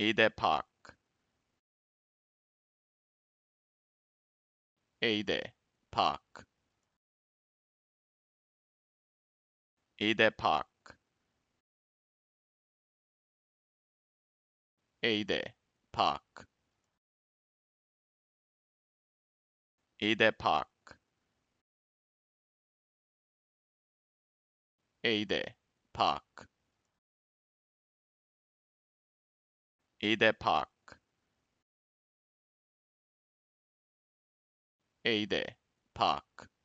Ada Park. Ada Park. Ada Park. Ada Park. Ada Park. Ada Park. Ada Park. Ada Park.